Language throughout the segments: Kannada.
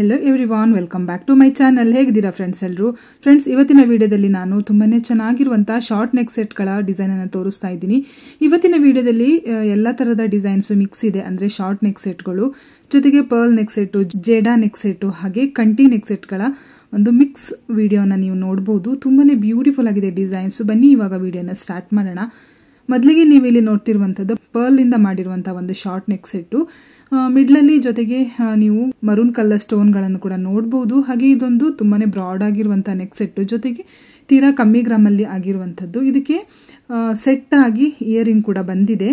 hello everyone welcome back to my channel ಹೇಗಿದ್ದೀರಾ ಫ್ರೆಂಡ್ಸ್ ಎಲ್ಲರೂ ಫ್ರೆಂಡ್ಸ್ ಇವತ್ತಿನ ವಿಡಿಯೋದಲ್ಲಿ ನಾನು ತುಂಬಾನೇ ಚೆನ್ನಾಗಿರುವಂತಹ ಶಾರ್ಟ್ ನೆಕ್ ಡಿಸೈನ್ ಅನ್ನು ತೋರಿಸ್ತಾ ಇದ್ದೀನಿ ಇವತ್ತಿನ ವಿಡಿಯೋದಲ್ಲಿ ಎಲ್ಲ ತರಹದ ಡಿಸೈನ್ಸ್ ಮಿಕ್ಸ್ ಇದೆ ಅಂದ್ರೆ ಶಾರ್ಟ್ ನೆಕ್ ಗಳು ಜೊತೆಗೆ ಪರ್ಲ್ ನೆಕ್ ಸೆಟ್ಟು ಜೇಡಾ ನೆಕ್ ಸೆಟ್ಟು ಹಾಗೆ ಕಂಟಿ ನೆಕ್ ಗಳ ಒಂದು ಮಿಕ್ಸ್ ವಿಡಿಯೋನ ನೀವು ನೋಡಬಹುದು ತುಂಬಾನೇ ಬ್ಯೂಟಿಫುಲ್ ಆಗಿದೆ ಡಿಸೈನ್ಸ್ ಬನ್ನಿ ಇವಾಗ ವಿಡಿಯೋನ ಸ್ಟಾರ್ಟ್ ಮಾಡೋಣ ಮೊದಲಿಗೆ ನೀವು ಇಲ್ಲಿ ನೋಡ್ತಿರುವಂಥದ್ದು ಪರ್ಲ್ ಇಂದ ಮಾಡಿರುವಂತಹ ಒಂದು ಶಾರ್ಟ್ ನೆಕ್ ಸೆಟ್ ಮಿಡ್ಲಲ್ಲಿ ಜೊತೆಗೆ ನೀವು ಮರೂನ್ ಕಲರ್ ಗಳನ್ನು ಕೂಡ ನೋಡಬಹುದು ಹಾಗೆ ಇದೊಂದು ತುಂಬಾನೇ ಬ್ರಾಡ್ ಆಗಿರುವಂತಹ ನೆಕ್ ಸೆಟ್ ಜೊತೆಗೆ ತೀರಾ ಕಮ್ಮಿ ಗ್ರಾಮಲ್ಲಿ ಆಗಿರುವಂತದ್ದು ಇದಕ್ಕೆ ಸೆಟ್ ಆಗಿ ಇಯರಿಂಗ್ ಕೂಡ ಬಂದಿದೆ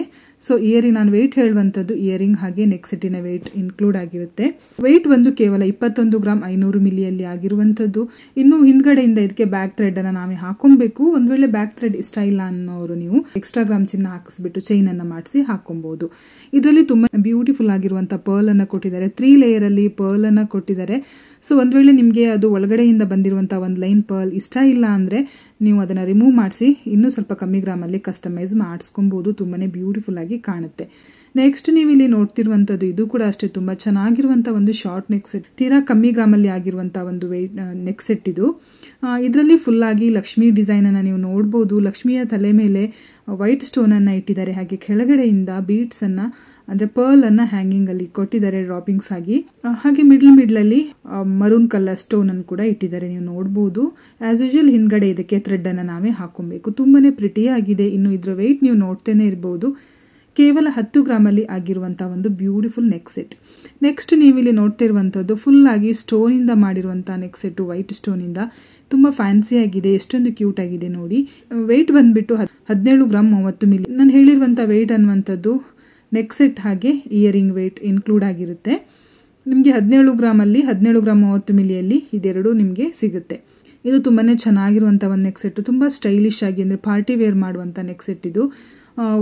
ಸೊ ಇಯರಿಂಗ್ ನಾನು ವೆಯ್ಟ್ ಹೇಳುವಂಥದ್ದು ಇಯರಿಂಗ್ ಹಾಗೆ ನೆಕ್ ಸಿಟಿನ ವೆಯ್ಟ್ ಇನ್ಕ್ಲೂಡ್ ಆಗಿರುತ್ತೆ ವೆಯ್ಟ್ ಬಂದು ಕೇವಲ ಇಪ್ಪತ್ತೊಂದು ಗ್ರಾಮ್ ಐನೂರು ಮಿಲಿಯಲ್ಲಿ ಆಗಿರುವಂಥದ್ದು ಇನ್ನು ಹಿಂದ್ಗಡೆಯಿಂದ ಇದಕ್ಕೆ ಬ್ಯಾಕ್ ಥ್ರೆಡ್ ಅನ್ನ ನಾವೇ ಹಾಕೊಬೇಕು ಒಂದ್ ವೇಳೆ ಬ್ಯಾಕ್ ಥ್ರೆಡ್ ಇಷ್ಟ ಇಲ್ಲ ಅನ್ನೋರು ನೀವು ಎಕ್ಸ್ಟ್ರಾ ಗ್ರಾಮ್ ಚಿನ್ನ ಹಾಕಿಸ್ಬಿಟ್ಟು ಚೈನ್ ಅನ್ನ ಮಾಡಿಸಿ ಹಾಕೊಬಹುದು ಇದರಲ್ಲಿ ತುಂಬಾ ಬ್ಯೂಟಿಫುಲ್ ಆಗಿರುವಂತ ಪರ್ಲ್ ಅನ್ನ ಕೊಟ್ಟಿದ್ದಾರೆ ತ್ರೀ ಲೇಯರ್ ಅಲ್ಲಿ ಪರ್ಲ್ ಅನ್ನ ಕೊಟ್ಟಿದ್ದಾರೆ ಸೊ ಒಂದ್ ವೇಳೆ ನಿಮಗೆ ಅದು ಒಳಗಡೆಯಿಂದ ಬಂದಿರುವಂತಹ ಒಂದು ಲೈನ್ ಪರ್ಲ್ ಇಷ್ಟ ಇಲ್ಲ ಅಂದ್ರೆ ನೀವು ಅದನ್ನ ರಿಮೂವ್ ಮಾಡಿಸಿ ಇನ್ನೂ ಸ್ವಲ್ಪ ಕಮ್ಮಿ ಗ್ರಾಮಲ್ಲಿ ಕಸ್ಟಮೈಸ್ ಮಾಡಿಸ್ಕೊಬಹುದು ತುಂಬಾನೇ ಬ್ಯೂಟಿಫುಲ್ ಆಗಿ ಕಾಣುತ್ತೆ ನೆಕ್ಸ್ಟ್ ನೀವು ಇಲ್ಲಿ ನೋಡ್ತಿರುವಂತದ್ದು ಇದು ಕೂಡ ಅಷ್ಟೇ ತುಂಬಾ ಚೆನ್ನಾಗಿರುವಂತಹ ಒಂದು ಶಾರ್ಟ್ ನೆಕ್ ಸೆಟ್ ತೀರಾ ಕಮ್ಮಿ ಗ್ರಾಮಲ್ಲಿ ಆಗಿರುವಂಥ ಒಂದು ವೆಯ್ಟ್ ನೆಕ್ ಸೆಟ್ ಇದು ಇದರಲ್ಲಿ ಫುಲ್ ಆಗಿ ಲಕ್ಷ್ಮಿ ಡಿಸೈನ್ ಅನ್ನ ನೀವು ನೋಡಬಹುದು ಲಕ್ಷ್ಮಿಯ ತಲೆ ಮೇಲೆ ವೈಟ್ ಸ್ಟೋನ್ ಅನ್ನ ಇಟ್ಟಿದ್ದಾರೆ ಹಾಗೆ ಕೆಳಗಡೆಯಿಂದ ಪರ್ಲ್ ಅನ್ನ ಹ್ಯಾಂಗಿಂಗ್ ಅಲ್ಲಿ ಕೊಟ್ಟಿದ್ದಾರೆ ಡ್ರಾಪಿಂಗ್ಸ್ ಆಗಿ ಹಾಗೆ ಮಿಡ್ಲ್ ಅಲ್ಲಿ ಮರೂನ್ ಕಲರ್ ಸ್ಟೋನ್ ಅನ್ನು ಕೂಡ ಇಟ್ಟಿದ್ದಾರೆ ನೀವು ನೋಡಬಹುದು ಆಸ್ ಯೂಶಲ್ ಹಿಂದ್ಗಡೆ ಇದಕ್ಕೆ ಥ್ರೆಡ್ ಅನ್ನ ನಾವೇ ಹಾಕೊಬೇಕು ತುಂಬಾ ಪ್ರಿಟಿಯಾಗಿದೆ ಇನ್ನು ಇದರ ವೆಯ್ಟ್ ನೀವು ನೋಡ್ತೇನೆ ಇರಬಹುದು ಕೇವಲ ಹತ್ತು ಗ್ರಾಮಲ್ಲಿ ಆಗಿರುವಂತಹ ಒಂದು ಬ್ಯೂಟಿಫುಲ್ ನೆಕ್ ಸೆಟ್ ನೆಕ್ಸ್ಟ್ ನೀವಿಲ್ಲಿ ನೋಡ್ತಿರುವಂಥದ್ದು ಫುಲ್ಲಾಗಿ ಸ್ಟೋನಿಂದ ಮಾಡಿರುವಂಥ ನೆಕ್ ಸೆಟ್ಟು ವೈಟ್ ತುಂಬಾ ಫ್ಯಾನ್ಸಿ ಆಗಿದೆ ಎಷ್ಟೊಂದು ಕ್ಯೂಟ್ ಆಗಿದೆ ನೋಡಿ ವೆಯ್ಟ್ ಬಂದುಬಿಟ್ಟು ಹದಿನೇಳು ಗ್ರಾಮ್ ಮೂವತ್ತು ಮಿಲಿ ನಾನು ಹೇಳಿರುವಂತಹ ವೆಯ್ಟ್ ಅನ್ನುವಂಥದ್ದು ನೆಕ್ ಸೆಟ್ ಹಾಗೆ ಇಯರಿಂಗ್ ವೆಯ್ಟ್ ಇನ್ಕ್ಲೂಡ್ ಆಗಿರುತ್ತೆ ನಿಮಗೆ ಹದಿನೇಳು ಗ್ರಾಮಲ್ಲಿ ಹದಿನೇಳು ಗ್ರಾಮ್ ಮೂವತ್ತು ಮಿಲಿಯಲ್ಲಿ ಇದೆರಡು ನಿಮಗೆ ಸಿಗುತ್ತೆ ಇದು ತುಂಬಾನೇ ಚೆನ್ನಾಗಿರುವಂಥ ಒಂದು ನೆಕ್ ತುಂಬಾ ಸ್ಟೈಲಿಶ್ ಆಗಿ ಅಂದರೆ ಪಾರ್ಟಿ ವೇರ್ ಮಾಡುವಂಥ ನೆಕ್ಸೆಟ್ ಇದು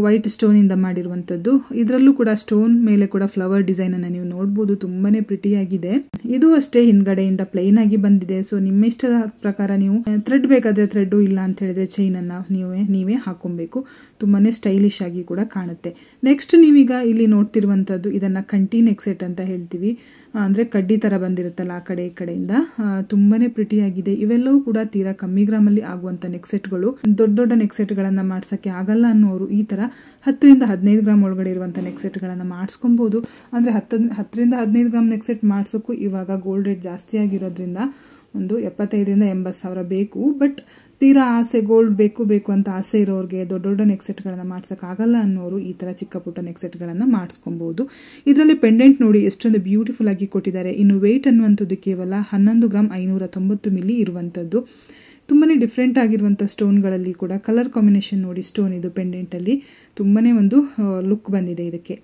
ವೈಟ್ ಇಂದ ಮಾಡಿರುವಂತದ್ದು ಇದರಲ್ಲೂ ಕೂಡ ಸ್ಟೋನ್ ಮೇಲೆ ಕೂಡ ಫ್ಲವರ್ ಡಿಸೈನ್ ಅನ್ನ ನೀವು ನೋಡಬಹುದು ತುಂಬಾನೇ ಆಗಿದೆ ಇದು ಅಷ್ಟೇ ಹಿಂದ್ಗಡೆಯಿಂದ ಪ್ಲೈನ್ ಆಗಿ ಬಂದಿದೆ ಸೊ ನಿಮ್ಮ ಇಷ್ಟದ ಪ್ರಕಾರ ನೀವು ಥ್ರೆಡ್ ಬೇಕಾದ್ರೆ ಥ್ರೆಡ್ ಇಲ್ಲ ಅಂತ ಹೇಳಿದ್ರೆ ಚೈನ್ ಅನ್ನ ನೀವೇ ನೀವೇ ಹಾಕೊಬೇಕು ತುಂಬಾನೇ ಸ್ಟೈಲಿಶ್ ಆಗಿ ಕೂಡ ಕಾಣುತ್ತೆ ನೆಕ್ಸ್ಟ್ ನೀವೀಗ ಇಲ್ಲಿ ನೋಡ್ತಿರುವಂತದ್ದು ಇದನ್ನ ಕಂಟಿ ಎಕ್ಸೆಟ್ ಅಂತ ಹೇಳ್ತೀವಿ ಅಂದರೆ ಕಡ್ಡಿ ಥರ ಬಂದಿರುತ್ತಲ್ಲ ಆ ಕಡೆ ಈ ಕಡೆಯಿಂದ ತುಂಬಾ ಪ್ರಿಟಿಯಾಗಿದೆ ಇವೆಲ್ಲವೂ ಕೂಡ ತೀರಾ ಕಮ್ಮಿ ಗ್ರಾಮಲ್ಲಿ ಆಗುವಂಥ ನೆಕ್ಸೆಟ್ಗಳು ದೊಡ್ಡ ದೊಡ್ಡ ನೆಕ್ಸೆಟ್ಗಳನ್ನು ಮಾಡ್ಸೋಕ್ಕೆ ಆಗಲ್ಲ ಅನ್ನೋರು ಈ ಥರ ಹತ್ತರಿಂದ ಹದಿನೈದು ಗ್ರಾಮ್ ಒಳಗಡೆ ಇರುವಂಥ ನೆಕ್ಸೆಟ್ಗಳನ್ನು ಮಾಡಿಸ್ಕೊಬೋದು ಅಂದರೆ ಹತ್ತು ಹತ್ತರಿಂದ ಹದಿನೈದು ಗ್ರಾಮ್ ನೆಕ್ಸೆಟ್ ಮಾಡಿಸೋಕ್ಕೂ ಇವಾಗ ಗೋಲ್ಡ್ ರೇಟ್ ಜಾಸ್ತಿ ಆಗಿರೋದ್ರಿಂದ ಒಂದು ಎಪ್ಪತ್ತೈದರಿಂದ ಎಂಬತ್ತು ಸಾವಿರ ಬೇಕು ಬಟ್ ತೀರಾ ಆಸೆ ಗೋಲ್ಡ್ ಬೇಕು ಬೇಕು ಅಂತ ಆಸೆ ಇರೋರಿಗೆ ದೊಡ್ಡ ದೊಡ್ಡ ನೆಕ್ಸೆಟ್ಗಳನ್ನು ಮಾಡ್ಸೋಕ್ಕಾಗಲ್ಲ ಅನ್ನೋರು ಈ ಥರ ಚಿಕ್ಕ ಪುಟ್ಟ ನೆಕ್ಸೆಟ್ಗಳನ್ನು ಮಾಡಿಸ್ಕೊಬೋದು ಇದರಲ್ಲಿ ಪೆಂಡೆಂಟ್ ನೋಡಿ ಎಷ್ಟೊಂದು ಬ್ಯೂಟಿಫುಲ್ ಆಗಿ ಕೊಟ್ಟಿದ್ದಾರೆ ಇನ್ನು ವೆಯ್ಟ್ ಅನ್ನುವಂಥದ್ದು ಕೇವಲ ಹನ್ನೊಂದು ಗ್ರಾಮ್ ಐನೂರ ತೊಂಬತ್ತು ಮಿಲಿ ಇರುವಂಥದ್ದು ತುಂಬಾನೇ ಡಿಫ್ರೆಂಟ್ ಆಗಿರುವಂಥ ಸ್ಟೋನ್ಗಳಲ್ಲಿ ಕೂಡ ಕಲರ್ ಕಾಂಬಿನೇಷನ್ ನೋಡಿ ಸ್ಟೋನ್ ಇದು ಪೆಂಡೆಂಟಲ್ಲಿ ತುಂಬನೇ ಒಂದು ಲುಕ್ ಬಂದಿದೆ ಇದಕ್ಕೆ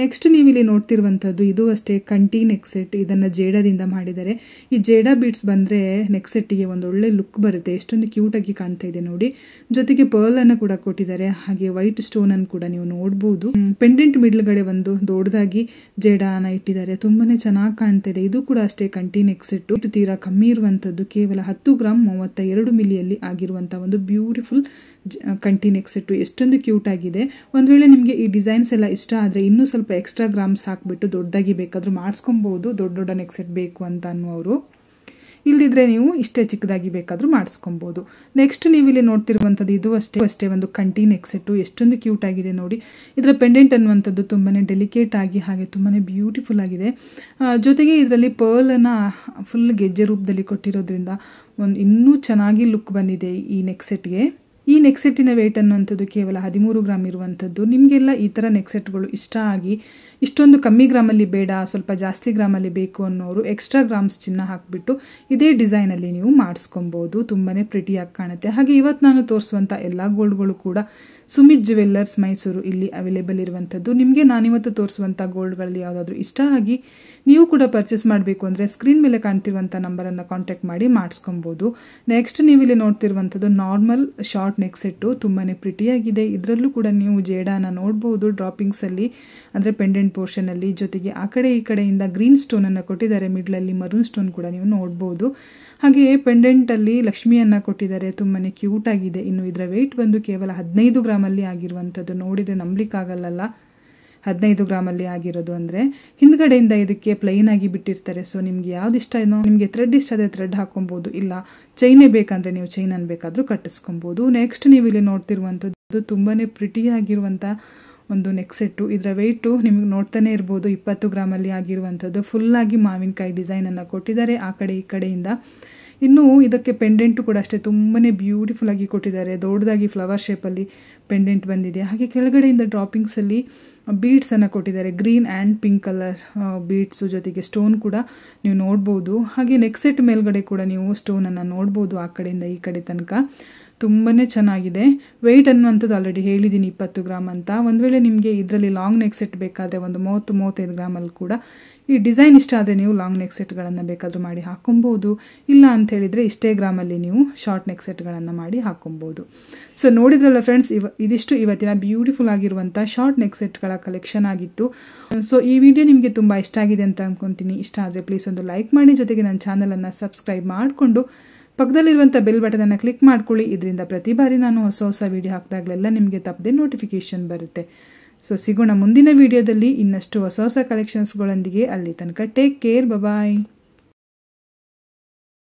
ನೆಕ್ಸ್ಟ್ ನೀವು ಇಲ್ಲಿ ನೋಡ್ತಿರುವಂಥದ್ದು ಇದು ಅಷ್ಟೇ ಕಂಟಿ ನೆಕ್ಸೆಟ್ ಇದನ್ನ ಇದನ್ನು ಜೇಡದಿಂದ ಮಾಡಿದ್ದಾರೆ ಈ ಜೇಡ ಬೀಟ್ಸ್ ಬಂದರೆ ನೆಕ್ ಸೆಟ್ಟಿಗೆ ಒಂದು ಒಳ್ಳೆ ಲುಕ್ ಬರುತ್ತೆ ಎಷ್ಟೊಂದು ಕ್ಯೂಟಾಗಿ ಕಾಣ್ತಾ ಇದೆ ನೋಡಿ ಜೊತೆಗೆ ಪರ್ಲನ್ನು ಕೂಡ ಕೊಟ್ಟಿದ್ದಾರೆ ಹಾಗೆ ವೈಟ್ ಸ್ಟೋನನ್ನು ಕೂಡ ನೀವು ನೋಡ್ಬೋದು ಪೆಂಡೆಂಟ್ ಮಿಡ್ಲ್ಗಡೆ ಒಂದು ದೊಡ್ಡದಾಗಿ ಜೇಡಾನ ಇಟ್ಟಿದ್ದಾರೆ ತುಂಬಾನೇ ಚೆನ್ನಾಗಿ ಕಾಣ್ತಾ ಇದೆ ಇದು ಕೂಡ ಅಷ್ಟೇ ಕಂಟಿ ನೆಕ್ ಸೆಟ್ಟು ತೀರಾ ಕಮ್ಮಿ ಇರುವಂಥದ್ದು ಕೇವಲ ಹತ್ತು ಗ್ರಾಮ್ ಮೂವತ್ತ ಎರಡು ಮಿಲಿಯಲ್ಲಿ ಆಗಿರುವಂಥ ಒಂದು ಬ್ಯೂಟಿಫುಲ್ ಕಂಟಿನ್ ನೆಕ್ ಸೆಟ್ಟು ಎಷ್ಟೊಂದು ಕ್ಯೂಟ್ ಆಗಿದೆ ಒಂದು ವೇಳೆ ನಿಮಗೆ ಈ ಡಿಸೈನ್ಸ್ ಎಲ್ಲ ಇಷ್ಟ ಆದರೆ ಇನ್ನೂ ಸ್ವಲ್ಪ ಎಕ್ಸ್ಟ್ರಾ ಗ್ರಾಮ್ಸ್ ಹಾಕಿಬಿಟ್ಟು ದೊಡ್ಡದಾಗಿ ಬೇಕಾದರೂ ಮಾಡಿಸ್ಕೊಬೋದು ದೊಡ್ಡ ದೊಡ್ಡ ನೆಕ್ಸೆಟ್ ಬೇಕು ಅಂತ ಅನ್ನುವರು ಇಲ್ಲದಿದ್ದರೆ ನೀವು ಇಷ್ಟೇ ಚಿಕ್ಕದಾಗಿ ಬೇಕಾದರೂ ಮಾಡಿಸ್ಕೊಬೋದು ನೆಕ್ಸ್ಟ್ ನೀವು ಇಲ್ಲಿ ನೋಡ್ತಿರುವಂಥದ್ದು ಇದು ಅಷ್ಟೇ ಅಷ್ಟೇ ಒಂದು ಕಂಟಿ ನೆಕ್ ಎಷ್ಟೊಂದು ಕ್ಯೂಟ್ ಆಗಿದೆ ನೋಡಿ ಇದರ ಪೆಂಡೆಂಟ್ ಅನ್ನುವಂಥದ್ದು ತುಂಬಾ ಡೆಲಿಕೇಟ್ ಆಗಿ ಹಾಗೆ ತುಂಬಾ ಬ್ಯೂಟಿಫುಲ್ ಆಗಿದೆ ಜೊತೆಗೆ ಇದರಲ್ಲಿ ಪರ್ಲನ್ನು ಫುಲ್ ಗೆಜ್ಜೆ ರೂಪದಲ್ಲಿ ಕೊಟ್ಟಿರೋದ್ರಿಂದ ಒಂದು ಇನ್ನೂ ಚೆನ್ನಾಗಿ ಲುಕ್ ಬಂದಿದೆ ಈ ನೆಕ್ಸೆಟ್ಗೆ ಈ ನೆಕ್ಸೆಟ್ಟಿನ ವೇಟ್ ಅನ್ನುವಂಥದ್ದು ಕೇವಲ ಹದಿಮೂರು ಗ್ರಾಮ್ ಇರುವಂಥದ್ದು ನಿಮಗೆಲ್ಲ ಈ ಥರ ನೆಕ್ಸೆಟ್ಗಳು ಇಷ್ಟ ಆಗಿ ಇಷ್ಟೊಂದು ಕಮ್ಮಿ ಗ್ರಾಮಲ್ಲಿ ಬೇಡ ಸ್ವಲ್ಪ ಜಾಸ್ತಿ ಗ್ರಾಮಲ್ಲಿ ಬೇಕು ಅನ್ನೋರು ಎಕ್ಸ್ಟ್ರಾ ಗ್ರಾಮ್ಸ್ ಚಿನ್ನ ಹಾಕಿಬಿಟ್ಟು ಇದೇ ಡಿಸೈನಲ್ಲಿ ನೀವು ಮಾಡಿಸ್ಕೊಬೋದು ತುಂಬಾ ಪ್ರಿಟಿಯಾಗಿ ಕಾಣುತ್ತೆ ಹಾಗೆ ಇವತ್ತು ನಾನು ತೋರಿಸುವಂಥ ಎಲ್ಲ ಗೋಲ್ಡ್ಗಳು ಕೂಡ ಸುಮಿತ್ ಜುವೆಲ್ಲರ್ಸ್ ಮೈಸೂರು ಇಲ್ಲಿ ಅವೈಲೇಬಲ್ ಇರುವಂಥದ್ದು ನಿಮಗೆ ನಾನಿವತ್ತು ತೋರಿಸುವಂಥ ಗೋಲ್ಡ್ಗಳಲ್ಲಿ ಯಾವುದಾದ್ರೂ ಇಷ್ಟ ಆಗಿ ನೀವು ಕೂಡ ಪರ್ಚೇಸ್ ಮಾಡಬೇಕು ಅಂದರೆ ಸ್ಕ್ರೀನ್ ಮೇಲೆ ಕಾಣ್ತಿರುವಂಥ ನಂಬರನ್ನು ಕಾಂಟ್ಯಾಕ್ಟ್ ಮಾಡಿ ಮಾಡಿಸ್ಕೊಬೋದು ನೆಕ್ಸ್ಟ್ ನೀವು ಇಲ್ಲಿ ನೋಡ್ತಿರುವಂಥದ್ದು ನಾರ್ಮಲ್ ಶಾರ್ಟ್ ನೆಕ್ ಸೆಟ್ಟು ತುಂಬಾ ಪ್ರಿಟಿಯಾಗಿದೆ ಇದರಲ್ಲೂ ಕೂಡ ನೀವು ಜೇಡಾನ ನೋಡ್ಬೋದು ಡ್ರಾಪಿಂಗ್ಸಲ್ಲಿ ಅಂದರೆ ಪೆಂಡೆಂಟ್ ಪೋರ್ಷನ್ ಅಲ್ಲಿ ಜೊತೆಗೆ ಆ ಕಡೆ ಈ ಕಡೆಯಿಂದ ಗ್ರೀನ್ ಸ್ಟೋನ್ ಸ್ಟೋನನ್ನು ಕೊಟ್ಟಿದ್ದಾರೆ ಮಿಡ್ಲ್ ಅಲ್ಲಿ ಮರೂನ್ ಸ್ಟೋನ್ ಕೂಡ ನೀವು ನೋಡ್ಬೋದು ಹಾಗೆಯೇ ಅಲ್ಲಿ ಲಕ್ಷ್ಮಿಯನ್ನ ಕೊಟ್ಟಿದ್ದಾರೆ ತುಂಬಾ ಆಗಿದೆ ಇನ್ನು ಇದರ ವೆಯ್ಟ್ ಬಂದು ಕೇವಲ ಹದಿನೈದು ಗ್ರಾಮಲ್ಲಿ ಆಗಿರುವಂಥದ್ದು ನೋಡಿದರೆ ಆಗಲ್ಲ ಹದಿನೈದು ಅಲ್ಲಿ ಆಗಿರೋದು ಅಂದ್ರೆ ಹಿಂದ್ಗಡೆಯಿಂದ ಇದಕ್ಕೆ ಪ್ಲೈನ್ ಆಗಿ ಬಿಟ್ಟಿರ್ತಾರೆ ಸೊ ನಿಮ್ಗೆ ಯಾವ್ದು ಇಷ್ಟ ಏನೋ ನಿಮಗೆ ಥ್ರೆಡ್ ಇಷ್ಟ ಆದ್ರೆ ಥ್ರೆಡ್ ಹಾಕೊಬಹುದು ಇಲ್ಲ ಚೈನೇ ಬೇಕಂದ್ರೆ ನೀವು ಚೈನನ್ನು ಬೇಕಾದರೂ ಕಟ್ಟಿಸ್ಕೊಬಹುದು ನೆಕ್ಸ್ಟ್ ನೀವು ಇಲ್ಲಿ ನೋಡ್ತಿರುವಂಥದ್ದು ಪ್ರಿಟಿ ಆಗಿರುವಂತ ಒಂದು ನೆಕ್ ಸೆಟ್ಟು ಇದರ ವೆಯ್ಟು ನಿಮಗೆ ನೋಡ್ತಾನೆ ಇರ್ಬೋದು ಇಪ್ಪತ್ತು ಗ್ರಾಮಲ್ಲಿ ಆಗಿರುವಂಥದ್ದು ಫುಲ್ಲಾಗಿ ಮಾವಿನಕಾಯಿ ಡಿಸೈನನ್ನು ಕೊಟ್ಟಿದ್ದಾರೆ ಆ ಕಡೆ ಈ ಕಡೆಯಿಂದ ಇನ್ನು ಇದಕ್ಕೆ ಪೆಂಡೆಂಟು ಕೂಡ ಅಷ್ಟೇ ಬ್ಯೂಟಿಫುಲ್ ಆಗಿ ಕೊಟ್ಟಿದ್ದಾರೆ ದೊಡ್ಡದಾಗಿ ಫ್ಲವರ್ ಶೇಪಲ್ಲಿ ಪೆಂಡೆಂಟ್ ಬಂದಿದೆ ಹಾಗೆ ಕೆಳಗಡೆಯಿಂದ ಡ್ರಾಪಿಂಗ್ಸಲ್ಲಿ ಬೀಡ್ಸನ್ನು ಕೊಟ್ಟಿದ್ದಾರೆ green and pink colour beads ಜೊತೆಗೆ ಸ್ಟೋನ್ ಕೂಡ ನೀವು ನೋಡ್ಬೋದು ಹಾಗೆ ನೆಕ್ಸೆಟ್ ಮೇಲ್ಗಡೆ ಕೂಡ ನೀವು ಸ್ಟೋನನ್ನು ನೋಡ್ಬೋದು ಆ ಕಡೆಯಿಂದ ಈ ಕಡೆ ತನಕ ತುಂಬಾ ಚೆನ್ನಾಗಿದೆ ವೆಯ್ಟ್ ಅನ್ನುವಂಥದ್ದು ಆಲ್ರೆಡಿ ಹೇಳಿದ್ದೀನಿ ಇಪ್ಪತ್ತು ಗ್ರಾಮ್ ಅಂತ ಒಂದು ವೇಳೆ ನಿಮಗೆ ಇದರಲ್ಲಿ ಲಾಂಗ್ ನೆಕ್ ಸೆಟ್ ಬೇಕಾದರೆ ಒಂದು ಮೂವತ್ತು ಮೂವತ್ತೈದು ಗ್ರಾಮಲ್ಲಿ ಕೂಡ ಈ ಡಿಸೈನ್ ಇಷ್ಟ ಆದರೆ ನೀವು ಲಾಂಗ್ ನೆಕ್ ಸೆಟ್ಗಳನ್ನು ಬೇಕಾದರೂ ಮಾಡಿ ಹಾಕೊಬೋದು ಇಲ್ಲ ಅಂತ ಹೇಳಿದರೆ ಇಷ್ಟೇ ಗ್ರಾಮಲ್ಲಿ ನೀವು ಶಾರ್ಟ್ ನೆಕ್ ಸೆಟ್ಗಳನ್ನು ಮಾಡಿ ಹಾಕೊಬೋದು ಸೊ ನೋಡಿದ್ರಲ್ಲ ಫ್ರೆಂಡ್ಸ್ ಇವ ಇದಿಷ್ಟು ಇವತ್ತಿನ ಬ್ಯೂಟಿಫುಲ್ ಆಗಿರುವಂಥ ಶಾರ್ಟ್ ನೆಕ್ ಸೆಟ್ಗಳ ಕಲೆಕ್ಷನ್ ಆಗಿತ್ತು ಸೊ ಈ ವಿಡಿಯೋ ನಿಮಗೆ ತುಂಬ ಇಷ್ಟ ಆಗಿದೆ ಅಂತ ಅಂದ್ಕೊತೀನಿ ಇಷ್ಟ ಆದರೆ ಪ್ಲೀಸ್ ಒಂದು ಲೈಕ್ ಮಾಡಿ ಜೊತೆಗೆ ನನ್ನ ಚಾನಲನ್ನು ಸಬ್ಸ್ಕ್ರೈಬ್ ಮಾಡಿಕೊಂಡು ಪಕ್ಕದಲ್ಲಿರುವಂಥ ಬೆಲ್ ಅನ್ನು ಕ್ಲಿಕ್ ಮಾಡ್ಕೊಳ್ಳಿ ಇದರಿಂದ ಪ್ರತಿ ಬಾರಿ ನಾನು ಹೊಸ ಹೊಸ ವೀಡಿಯೋ ಹಾಕಿದಾಗಲೆಲ್ಲ ನಿಮಗೆ ತಪ್ಪದೆ ನೋಟಿಫಿಕೇಷನ್ ಬರುತ್ತೆ ಸೊ ಸಿಗೋಣ ಮುಂದಿನ ವಿಡಿಯೋದಲ್ಲಿ ಇನ್ನಷ್ಟು ಹೊಸ ಹೊಸ ಕಲೆಕ್ಷನ್ಸ್ಗಳೊಂದಿಗೆ ಅಲ್ಲಿ ತನಕ ಟೇಕ್ ಕೇರ್ ಬಬಾಯ್